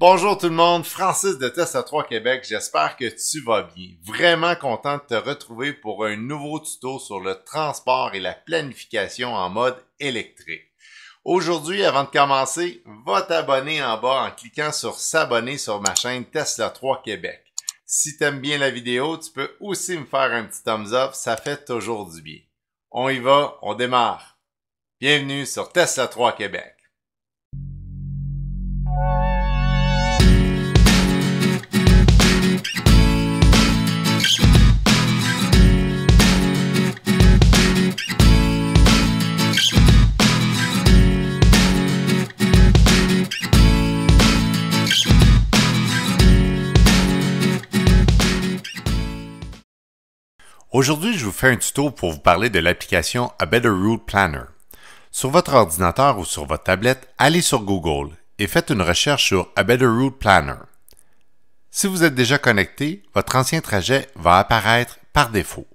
Bonjour tout le monde, Francis de Tesla 3 Québec, j'espère que tu vas bien. Vraiment content de te retrouver pour un nouveau tuto sur le transport et la planification en mode électrique. Aujourd'hui, avant de commencer, va t'abonner en bas en cliquant sur s'abonner sur ma chaîne Tesla 3 Québec. Si t'aimes bien la vidéo, tu peux aussi me faire un petit thumbs up, ça fait toujours du bien. On y va, on démarre. Bienvenue sur Tesla 3 Québec. Aujourd'hui, je vous fais un tuto pour vous parler de l'application A Better Route Planner. Sur votre ordinateur ou sur votre tablette, allez sur Google et faites une recherche sur A Better Route Planner. Si vous êtes déjà connecté, votre ancien trajet va apparaître par défaut.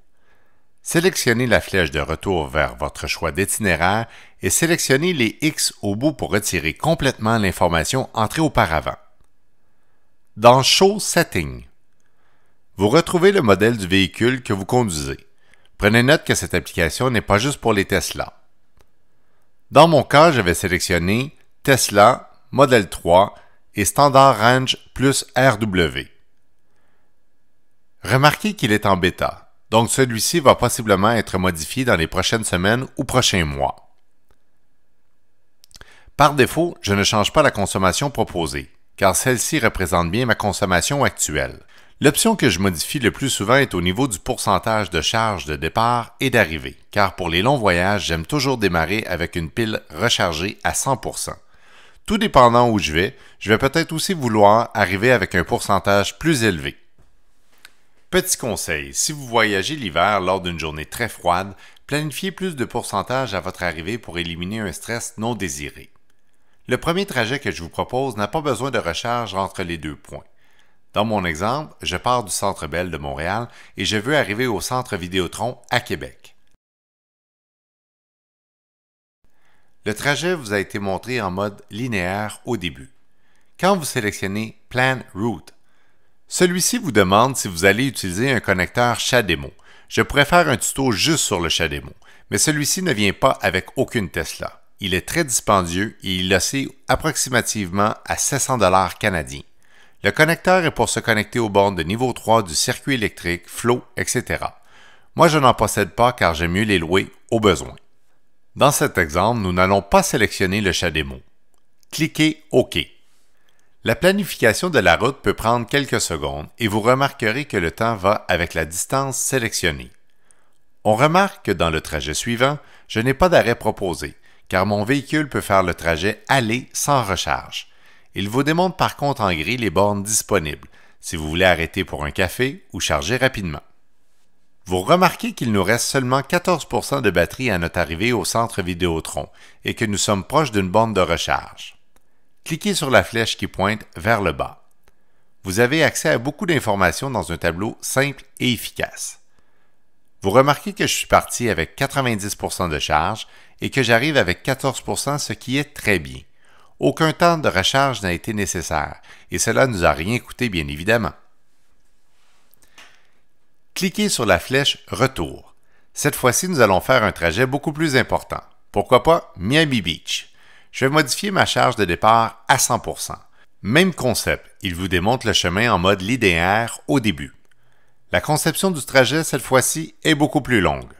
Sélectionnez la flèche de retour vers votre choix d'itinéraire et sélectionnez les X au bout pour retirer complètement l'information entrée auparavant. Dans Show Settings, vous retrouvez le modèle du véhicule que vous conduisez. Prenez note que cette application n'est pas juste pour les Tesla. Dans mon cas, j'avais sélectionné Tesla, Model 3 et Standard Range plus RW. Remarquez qu'il est en bêta, donc celui-ci va possiblement être modifié dans les prochaines semaines ou prochains mois. Par défaut, je ne change pas la consommation proposée, car celle-ci représente bien ma consommation actuelle. L'option que je modifie le plus souvent est au niveau du pourcentage de charge de départ et d'arrivée, car pour les longs voyages, j'aime toujours démarrer avec une pile rechargée à 100%. Tout dépendant où je vais, je vais peut-être aussi vouloir arriver avec un pourcentage plus élevé. Petit conseil, si vous voyagez l'hiver lors d'une journée très froide, planifiez plus de pourcentage à votre arrivée pour éliminer un stress non désiré. Le premier trajet que je vous propose n'a pas besoin de recharge entre les deux points. Dans mon exemple, je pars du Centre Bell de Montréal et je veux arriver au Centre Vidéotron à Québec. Le trajet vous a été montré en mode linéaire au début. Quand vous sélectionnez Plan Route, celui-ci vous demande si vous allez utiliser un connecteur CHAdeMO. Je pourrais faire un tuto juste sur le CHAdeMO, mais celui-ci ne vient pas avec aucune Tesla. Il est très dispendieux et il oscille approximativement à 700 dollars canadiens. Le connecteur est pour se connecter aux bornes de niveau 3 du circuit électrique, flot, etc. Moi, je n'en possède pas car j'aime mieux les louer au besoin. Dans cet exemple, nous n'allons pas sélectionner le chat démo. Cliquez OK. La planification de la route peut prendre quelques secondes et vous remarquerez que le temps va avec la distance sélectionnée. On remarque que dans le trajet suivant, je n'ai pas d'arrêt proposé, car mon véhicule peut faire le trajet aller sans recharge. Il vous démontre par contre en gris les bornes disponibles, si vous voulez arrêter pour un café ou charger rapidement. Vous remarquez qu'il nous reste seulement 14 de batterie à notre arrivée au centre Vidéotron et que nous sommes proches d'une borne de recharge. Cliquez sur la flèche qui pointe vers le bas. Vous avez accès à beaucoup d'informations dans un tableau simple et efficace. Vous remarquez que je suis parti avec 90 de charge et que j'arrive avec 14 ce qui est très bien aucun temps de recharge n'a été nécessaire, et cela ne nous a rien coûté bien évidemment. Cliquez sur la flèche Retour. Cette fois-ci, nous allons faire un trajet beaucoup plus important. Pourquoi pas Miami Beach? Je vais modifier ma charge de départ à 100 Même concept, il vous démontre le chemin en mode linéaire au début. La conception du trajet, cette fois-ci, est beaucoup plus longue.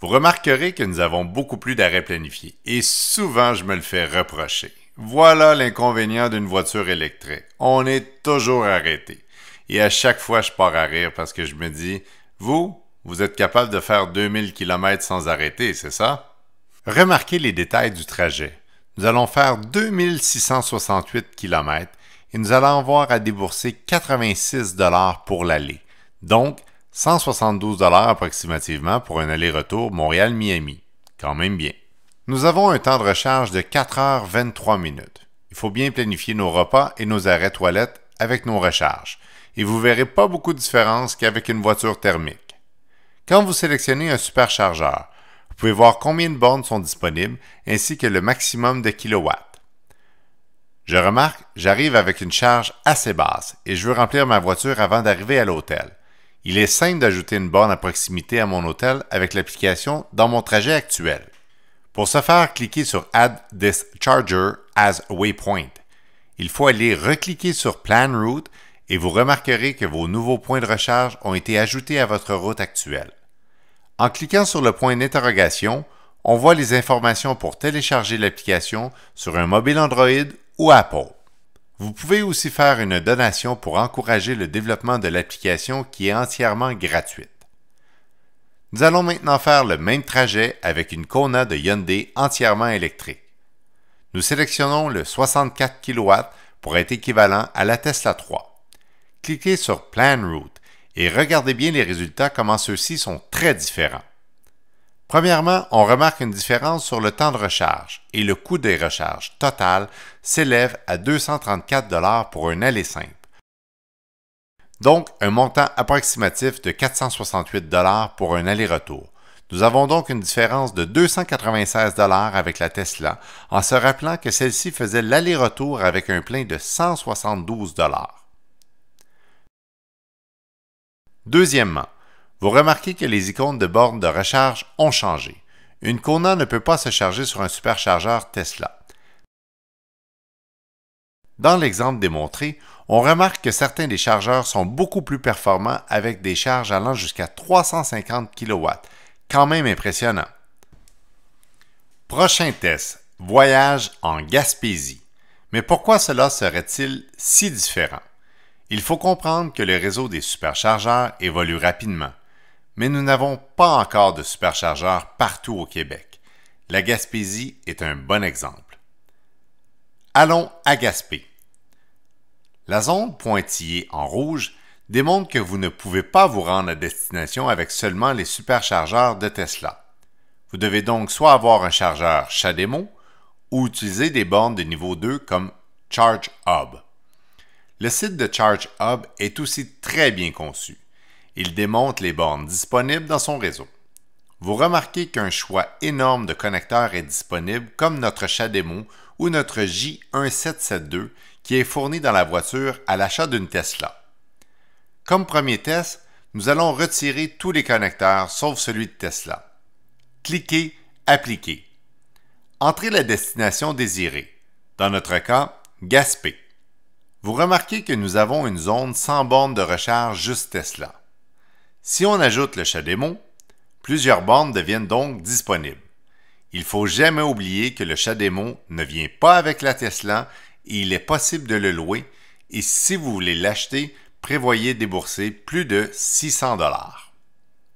Vous remarquerez que nous avons beaucoup plus d'arrêts planifiés et souvent je me le fais reprocher. Voilà l'inconvénient d'une voiture électrique. On est toujours arrêté. Et à chaque fois, je pars à rire parce que je me dis, vous, vous êtes capable de faire 2000 km sans arrêter, c'est ça? Remarquez les détails du trajet. Nous allons faire 2668 km et nous allons avoir à débourser 86 dollars pour l'aller. Donc, 172 approximativement pour un aller-retour Montréal-Miami. Quand même bien. Nous avons un temps de recharge de 4h23 minutes. Il faut bien planifier nos repas et nos arrêts toilettes avec nos recharges, et vous verrez pas beaucoup de différence qu'avec une voiture thermique. Quand vous sélectionnez un superchargeur, vous pouvez voir combien de bornes sont disponibles ainsi que le maximum de kilowatts. Je remarque, j'arrive avec une charge assez basse et je veux remplir ma voiture avant d'arriver à l'hôtel il est simple d'ajouter une borne à proximité à mon hôtel avec l'application dans mon trajet actuel. Pour ce faire, cliquez sur Add this charger as waypoint. Il faut aller recliquer sur Plan Route et vous remarquerez que vos nouveaux points de recharge ont été ajoutés à votre route actuelle. En cliquant sur le point d'interrogation, on voit les informations pour télécharger l'application sur un mobile Android ou Apple. Vous pouvez aussi faire une donation pour encourager le développement de l'application qui est entièrement gratuite. Nous allons maintenant faire le même trajet avec une Kona de Hyundai entièrement électrique. Nous sélectionnons le 64 kW pour être équivalent à la Tesla 3. Cliquez sur Plan Route et regardez bien les résultats comment ceux-ci sont très différents. Premièrement, on remarque une différence sur le temps de recharge et le coût des recharges total s'élève à 234 pour un aller simple. Donc, un montant approximatif de 468 pour un aller-retour. Nous avons donc une différence de 296 avec la Tesla en se rappelant que celle-ci faisait l'aller-retour avec un plein de 172 Deuxièmement, vous remarquez que les icônes de bornes de recharge ont changé. Une Kona ne peut pas se charger sur un superchargeur Tesla. Dans l'exemple démontré, on remarque que certains des chargeurs sont beaucoup plus performants avec des charges allant jusqu'à 350 kW. Quand même impressionnant. Prochain test, voyage en Gaspésie. Mais pourquoi cela serait-il si différent? Il faut comprendre que le réseau des superchargeurs évolue rapidement mais nous n'avons pas encore de superchargeurs partout au Québec. La Gaspésie est un bon exemple. Allons à Gaspé. La zone pointillée en rouge démontre que vous ne pouvez pas vous rendre à destination avec seulement les superchargeurs de Tesla. Vous devez donc soit avoir un chargeur Chademo ou utiliser des bornes de niveau 2 comme Charge Hub. Le site de Charge Hub est aussi très bien conçu. Il démonte les bornes disponibles dans son réseau. Vous remarquez qu'un choix énorme de connecteurs est disponible comme notre Chademo ou notre J1772 qui est fourni dans la voiture à l'achat d'une Tesla. Comme premier test, nous allons retirer tous les connecteurs sauf celui de Tesla. Cliquez Appliquer. Entrez la destination désirée. Dans notre cas, Gaspé. Vous remarquez que nous avons une zone sans borne de recharge juste Tesla. Si on ajoute le chat démon, plusieurs bornes deviennent donc disponibles. Il faut jamais oublier que le chat démon ne vient pas avec la Tesla et il est possible de le louer et si vous voulez l'acheter, prévoyez débourser plus de 600 dollars.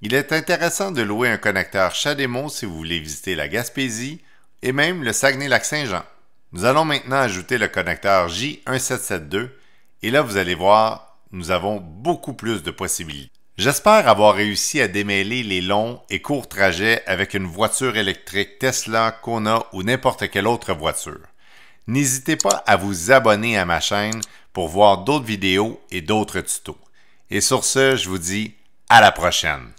Il est intéressant de louer un connecteur chat démon si vous voulez visiter la Gaspésie et même le Saguenay-Lac-Saint-Jean. Nous allons maintenant ajouter le connecteur J1772 et là vous allez voir, nous avons beaucoup plus de possibilités. J'espère avoir réussi à démêler les longs et courts trajets avec une voiture électrique Tesla, Kona ou n'importe quelle autre voiture. N'hésitez pas à vous abonner à ma chaîne pour voir d'autres vidéos et d'autres tutos. Et sur ce, je vous dis à la prochaine.